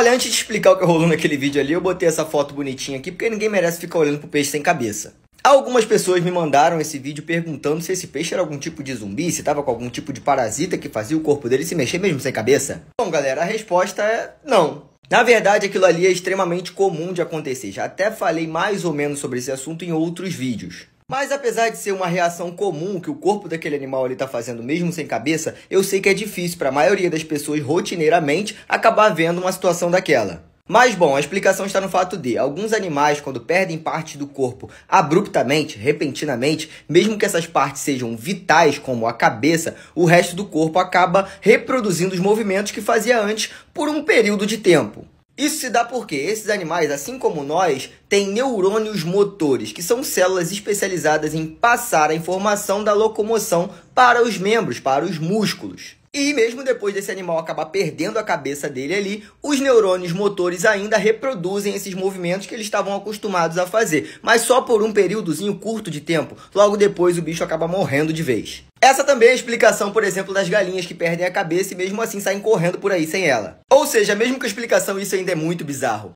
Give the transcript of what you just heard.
Olha, antes de explicar o que rolou naquele vídeo ali, eu botei essa foto bonitinha aqui porque ninguém merece ficar olhando pro peixe sem cabeça. Algumas pessoas me mandaram esse vídeo perguntando se esse peixe era algum tipo de zumbi, se tava com algum tipo de parasita que fazia o corpo dele se mexer mesmo sem cabeça. Bom, galera, a resposta é não. Na verdade, aquilo ali é extremamente comum de acontecer. Já até falei mais ou menos sobre esse assunto em outros vídeos. Mas apesar de ser uma reação comum que o corpo daquele animal está fazendo mesmo sem cabeça, eu sei que é difícil para a maioria das pessoas rotineiramente acabar vendo uma situação daquela. Mas bom, a explicação está no fato de alguns animais, quando perdem parte do corpo abruptamente, repentinamente, mesmo que essas partes sejam vitais, como a cabeça, o resto do corpo acaba reproduzindo os movimentos que fazia antes por um período de tempo. Isso se dá porque esses animais, assim como nós, têm neurônios motores, que são células especializadas em passar a informação da locomoção para os membros, para os músculos. E mesmo depois desse animal acabar perdendo a cabeça dele ali, os neurônios motores ainda reproduzem esses movimentos que eles estavam acostumados a fazer, mas só por um períodozinho curto de tempo. Logo depois o bicho acaba morrendo de vez. Essa também é a explicação, por exemplo, das galinhas que perdem a cabeça e mesmo assim saem correndo por aí sem ela. Ou seja, mesmo com a explicação isso ainda é muito bizarro.